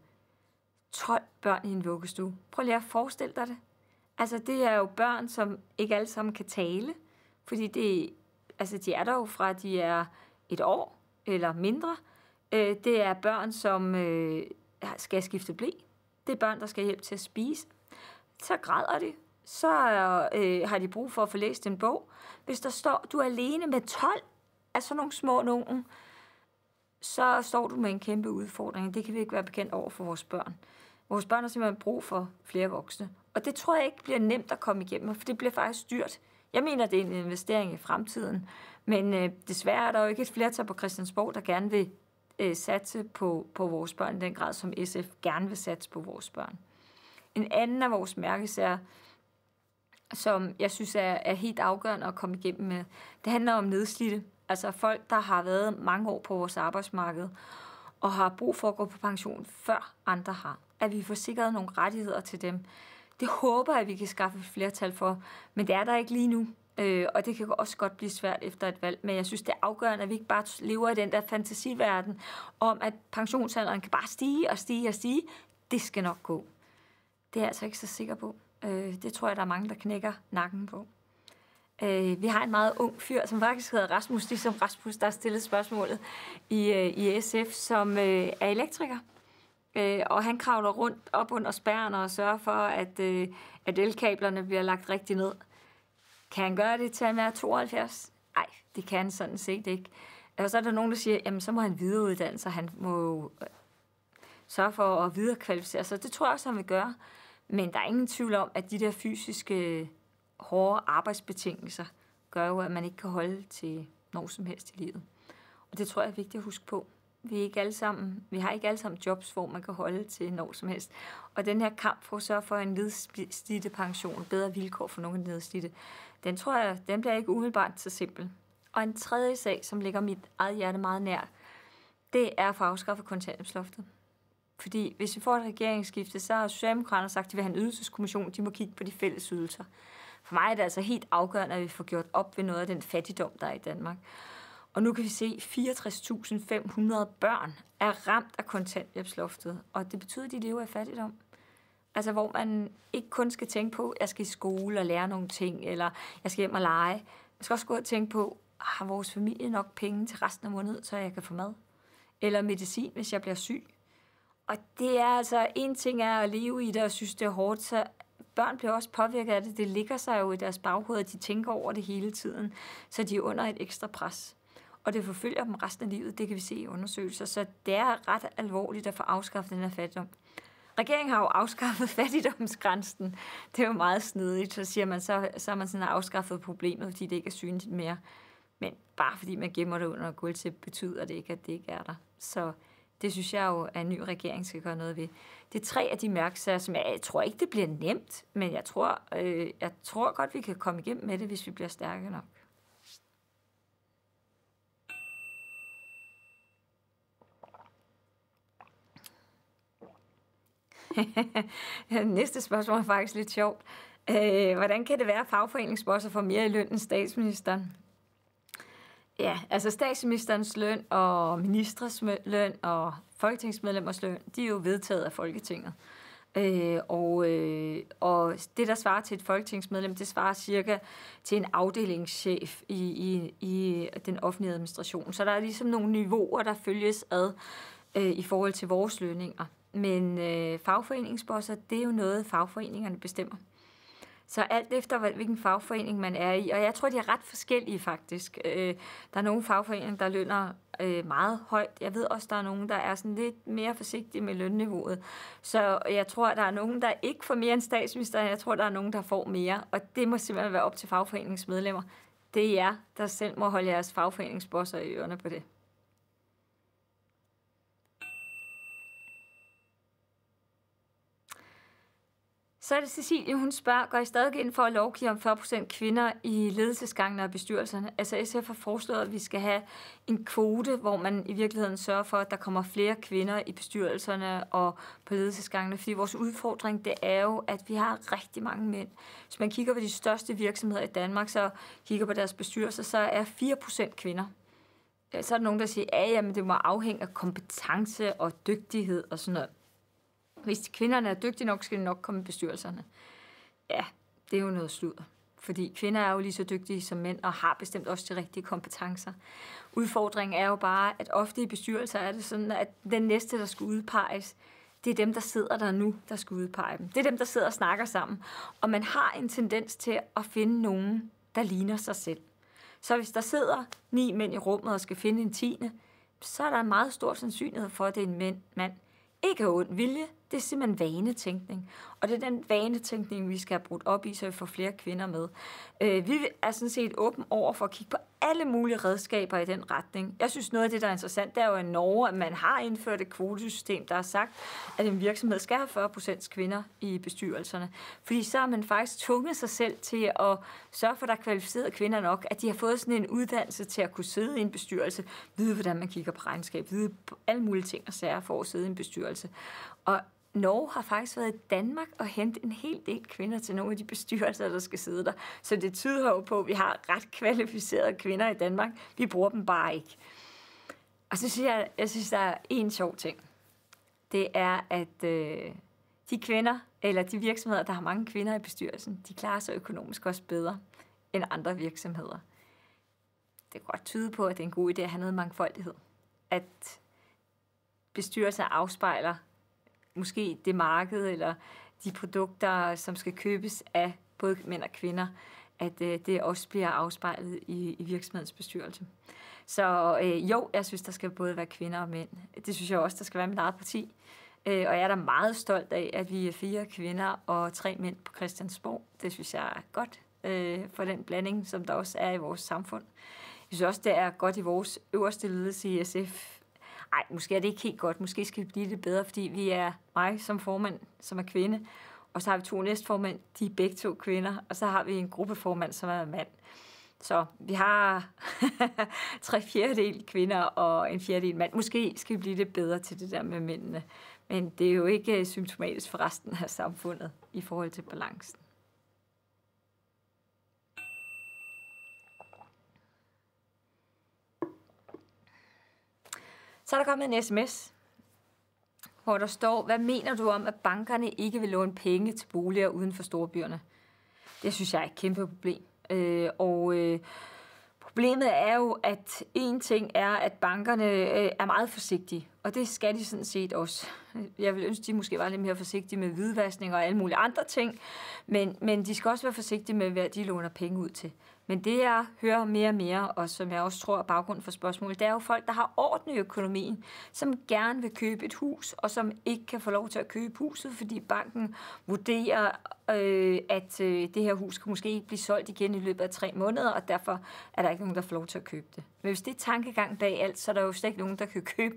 12 børn i en vuggestue. Prøv lige at forestille dig det. Altså, det er jo børn, som ikke alle sammen kan tale, fordi det, altså, de er der jo fra, de er et år eller mindre. Øh, det er børn, som øh, skal skifte blæ. Det er børn, der skal hjælpe til at spise. Så græder de. Så øh, har de brug for at få læst en bog. Hvis der står, du er alene med 12 af sådan nogle små nogen, så står du med en kæmpe udfordring. Det kan vi ikke være bekendt over for vores børn. Vores børn har simpelthen brug for flere voksne. Og det tror jeg ikke bliver nemt at komme igennem, for det bliver faktisk dyrt. Jeg mener, det er en investering i fremtiden. Men øh, desværre er der jo ikke et flertal på Christiansborg, der gerne vil øh, satse på, på vores børn i den grad, som SF gerne vil satse på vores børn. En anden af vores mærkesager, som jeg synes er, er helt afgørende at komme igennem med, det handler om nedslidte. Altså folk, der har været mange år på vores arbejdsmarked og har brug for at gå på pension, før andre har at vi får sikret nogle rettigheder til dem. Det håber jeg, at vi kan skaffe et flertal for, men det er der ikke lige nu. Øh, og det kan også godt blive svært efter et valg. Men jeg synes, det er afgørende, at vi ikke bare lever i den der fantasiverden om, at pensionsalderen kan bare stige og stige og stige. Det skal nok gå. Det er jeg altså ikke så sikker på. Øh, det tror jeg, der er mange, der knækker nakken på. Øh, vi har en meget ung fyr, som faktisk hedder Rasmus, ligesom Rasmus, der har stillet spørgsmålet i, øh, i SF, som øh, er elektriker. Øh, og han kravler rundt op under spærren og sørger for, at, øh, at elkablerne bliver lagt rigtigt ned. Kan han gøre det til at være 72? Nej, det kan han sådan set ikke. Og så er der nogen, der siger, jamen så må han videreuddanne sig, han må øh, sørge for at viderekvalificere sig. Det tror jeg også, han vil gøre. Men der er ingen tvivl om, at de der fysiske hårde arbejdsbetingelser gør jo, at man ikke kan holde til noget som helst i livet. Og det tror jeg er vigtigt at huske på vi, er ikke alle sammen, vi har ikke alle sammen jobs, hvor man kan holde til når som helst. Og den her kamp for at sørge for en nedslidte pension, bedre vilkår for nogle nedslidte, den tror jeg, den bliver ikke umiddelbart så simpel. Og en tredje sag, som ligger mit eget hjerte meget nær, det er at få afskaffet kontanthjælpsloftet. Fordi hvis vi får et regeringsskifte, så har Socialdemokraterne sagt, at de vil have en ydelseskommission, de må kigge på de fælles ydelser. For mig er det altså helt afgørende, at vi får gjort op ved noget af den fattigdom, der er i Danmark. Og nu kan vi se, at 64.500 børn er ramt af kontanthjælpsloftet, og det betyder, at de lever i fattigdom. Altså, hvor man ikke kun skal tænke på, at jeg skal i skole og lære nogle ting, eller jeg skal hjem og lege. Man skal også gå og tænke på, har vores familie nok penge til resten af måneden, så jeg kan få mad? Eller medicin, hvis jeg bliver syg? Og det er altså, en ting er at leve i det og synes, det er hårdt, så børn bliver også påvirket af det. Det ligger sig jo i deres baghoved, at de tænker over det hele tiden, så de er under et ekstra pres og det forfølger dem resten af livet. Det kan vi se i undersøgelser. Så det er ret alvorligt at få afskaffet den her fattigdom. Regeringen har jo afskaffet fattigdomsgrænsen. Det er jo meget snedigt, så siger man, så, så har man sådan afskaffet problemet, fordi det ikke er synligt mere. Men bare fordi man gemmer det under gulvet, betyder det ikke, at det ikke er der. Så det synes jeg jo, at en ny regering skal gøre noget ved. Det er tre af de mærksager, som jeg, jeg tror ikke, det bliver nemt, men jeg tror, øh, jeg tror godt, vi kan komme igennem med det, hvis vi bliver stærke nok. Næste spørgsmål er faktisk lidt sjovt. Øh, hvordan kan det være, at fagforeningsbosser får mere i løn end statsministeren? Ja, altså statsministerens løn og ministres løn og folketingsmedlemmers løn, de er jo vedtaget af Folketinget. Øh, og, øh, og det, der svarer til et folketingsmedlem, det svarer cirka til en afdelingschef i, i, i den offentlige administration. Så der er ligesom nogle niveauer, der følges ad øh, i forhold til vores lønninger. Men øh, fagforeningsbosser, det er jo noget, fagforeningerne bestemmer. Så alt efter, hvilken fagforening man er i, og jeg tror, de er ret forskellige faktisk. Øh, der er nogle fagforeninger, der lønner øh, meget højt. Jeg ved også, der er nogen, der er sådan lidt mere forsigtige med lønniveauet. Så jeg tror, der er nogen, der ikke får mere end statsminister, Jeg tror, der er nogen, der får mere. Og det må simpelthen være op til fagforeningsmedlemmer. Det er jer, der selv må holde jeres fagforeningsbosser i ørerne på det. Så er det Cecilie, hun spørger, går I stadig ind for at lovgive om 40 kvinder i ledelsesgangene og bestyrelserne? Altså SF har foreslået, at vi skal have en kvote, hvor man i virkeligheden sørger for, at der kommer flere kvinder i bestyrelserne og på ledelsesgangene. Fordi vores udfordring, det er jo, at vi har rigtig mange mænd. Hvis man kigger på de største virksomheder i Danmark, så kigger på deres bestyrelser, så er 4 kvinder så er der nogen, der siger, at ja, det må afhænge af kompetence og dygtighed og sådan noget. Hvis kvinderne er dygtige nok, skal de nok komme i bestyrelserne. Ja, det er jo noget sludder. Fordi kvinder er jo lige så dygtige som mænd, og har bestemt også de rigtige kompetencer. Udfordringen er jo bare, at ofte i bestyrelser er det sådan, at den næste, der skal udpeges, det er dem, der sidder der nu, der skal udpege dem. Det er dem, der sidder og snakker sammen. Og man har en tendens til at finde nogen, der ligner sig selv. Så hvis der sidder ni mænd i rummet og skal finde en tiende, så er der en meget stor sandsynlighed for, at det er en mænd, mand ikke af ond vilje, det er simpelthen vanetænkning. Og det er den vanetænkning, vi skal have brudt op i, så vi får flere kvinder med. Øh, vi er sådan set åben over for at kigge på alle mulige redskaber i den retning. Jeg synes, noget af det, der er interessant, det er jo i Norge, at man har indført et kvotesystem, der har sagt, at en virksomhed skal have 40 kvinder i bestyrelserne. Fordi så har man faktisk tvunget sig selv til at sørge for, at der er kvalificerede kvinder nok, at de har fået sådan en uddannelse til at kunne sidde i en bestyrelse, vide, hvordan man kigger på regnskab, vide alle mulige ting og sager for at sidde i en bestyrelse. Og Norge har faktisk været i Danmark og hentet en hel del kvinder til nogle af de bestyrelser, der skal sidde der. Så det tyder jo på, at vi har ret kvalificerede kvinder i Danmark. Vi bruger dem bare ikke. Og så synes jeg, jeg synes, der er en sjov ting. Det er, at øh, de kvinder, eller de virksomheder, der har mange kvinder i bestyrelsen, de klarer sig økonomisk også bedre end andre virksomheder. Det kan godt tyde på, at det er en god idé at have noget mangfoldighed. At bestyrelser afspejler måske det marked eller de produkter, som skal købes af både mænd og kvinder, at øh, det også bliver afspejlet i, i virksomhedens bestyrelse. Så øh, jo, jeg synes, der skal både være kvinder og mænd. Det synes jeg også, der skal være i mit eget parti. Øh, og jeg er da meget stolt af, at vi er fire kvinder og tre mænd på Christiansborg. Det synes jeg er godt øh, for den blanding, som der også er i vores samfund. Jeg synes også, det er godt i vores øverste ledelse i SF, ej, måske er det ikke helt godt, måske skal det blive lidt bedre, fordi vi er mig som formand, som er kvinde, og så har vi to næstformænd, de er begge to kvinder, og så har vi en gruppeformand, som er mand. Så vi har tre fjerdedel kvinder og en fjerdedel mand. Måske skal vi blive lidt bedre til det der med mændene, men det er jo ikke øh, symptomatisk for resten af samfundet i forhold til balancen. Så er der kommet en sms, hvor der står, hvad mener du om, at bankerne ikke vil låne penge til boliger uden for storbyerne? Det synes jeg er et kæmpe problem. Øh, og øh, problemet er jo, at en ting er, at bankerne øh, er meget forsigtige, og det skal de sådan set også. Jeg vil ønske, de måske var lidt mere forsigtige med hvidvaskning og alle mulige andre ting, men, men de skal også være forsigtige med, hvad de låner penge ud til. Men det, jeg hører mere og mere, og som jeg også tror er baggrund for spørgsmålet, det er jo folk, der har orden i økonomien, som gerne vil købe et hus, og som ikke kan få lov til at købe huset, fordi banken vurderer, øh, at øh, det her hus kan måske ikke blive solgt igen i løbet af tre måneder, og derfor er der ikke nogen, der får lov til at købe det. Men hvis det er tankegang bag alt, så er der jo slet ikke nogen, der kan købe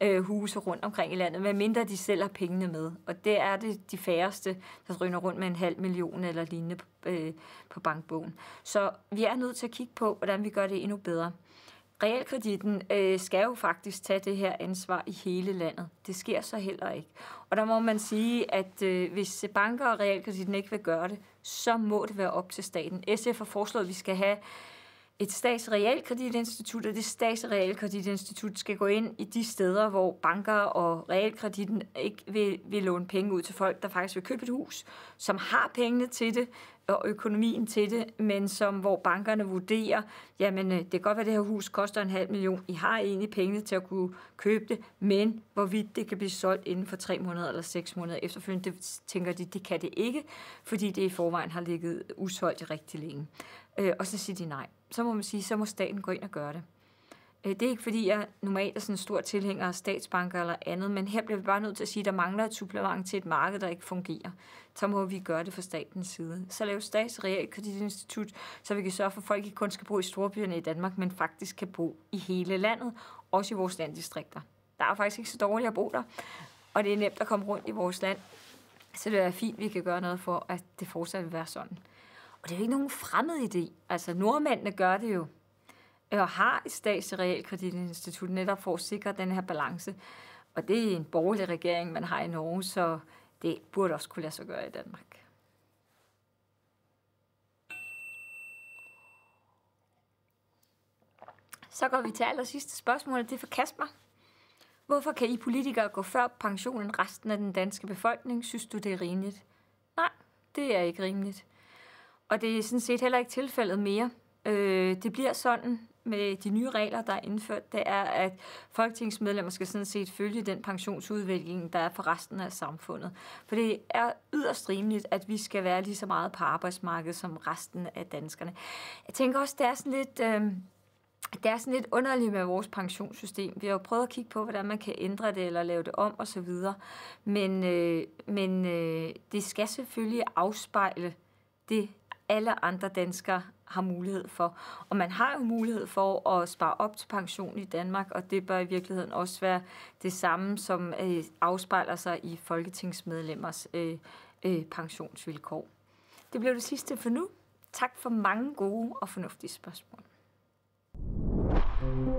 øh, huse rundt omkring i landet, medmindre de selv har pengene med. Og det er det de færreste, der drøner rundt med en halv million eller lignende øh, på bankbogen. Så vi er nødt til at kigge på, hvordan vi gør det endnu bedre. Realkreditten øh, skal jo faktisk tage det her ansvar i hele landet. Det sker så heller ikke. Og der må man sige, at øh, hvis banker og realkreditten ikke vil gøre det, så må det være op til staten. SF har foreslået, at vi skal have et statsrealkreditinstitut, og det statsrealkreditinstitut skal gå ind i de steder, hvor banker og realkreditten ikke vil, vil låne penge ud til folk, der faktisk vil købe et hus, som har pengene til det, og økonomien til det, men som hvor bankerne vurderer, jamen øh, det kan godt være, at det her hus koster en halv million, I har egentlig pengene til at kunne købe det, men hvorvidt det kan blive solgt inden for tre måneder eller seks måneder efterfølgende, det tænker de, det kan det ikke, fordi det i forvejen har ligget usolgt rigtig længe. Øh, og så siger de nej. Så må man sige, så må staten gå ind og gøre det. Øh, det er ikke, fordi jeg normalt er sådan en stor tilhænger af statsbanker eller andet, men her bliver vi bare nødt til at sige, at der mangler et supplement til et marked, der ikke fungerer. Så må vi gøre det fra statens side. Så lave stats- realkreditinstitut, så vi kan sørge for, at folk ikke kun skal bo i storbyerne i Danmark, men faktisk kan bo i hele landet, også i vores landdistrikter. Der er faktisk ikke så dårligt at bo der, og det er nemt at komme rundt i vores land. Så det er fint, at vi kan gøre noget for, at det fortsat vil være sådan. Og det er jo ikke nogen fremmed idé. Altså, nordmændene gør det jo og har et stats- og realkreditinstitut netop for at sikre den her balance. Og det er en borgerlig regering, man har i Norge, så det burde også kunne lade sig gøre i Danmark. Så går vi til aller sidste spørgsmål, og det er for Kasper. Hvorfor kan I politikere gå før pensionen resten af den danske befolkning? Synes du, det er rimeligt? Nej, det er ikke rimeligt. Og det er sådan set heller ikke tilfældet mere. Øh, det bliver sådan, med de nye regler, der er indført, det er, at folketingsmedlemmer skal sådan set følge den pensionsudvikling, der er for resten af samfundet. For det er yderst rimeligt, at vi skal være lige så meget på arbejdsmarkedet som resten af danskerne. Jeg tænker også, det er sådan lidt... Øh, det er sådan lidt underligt med vores pensionssystem. Vi har jo prøvet at kigge på, hvordan man kan ændre det eller lave det om osv. Men, øh, men øh, det skal selvfølgelig afspejle det, alle andre danskere har mulighed for. Og man har jo mulighed for at spare op til pension i Danmark, og det bør i virkeligheden også være det samme, som øh, afspejler sig i folketingsmedlemmers øh, øh, pensionsvilkår. Det blev det sidste for nu. Tak for mange gode og fornuftige spørgsmål. thank you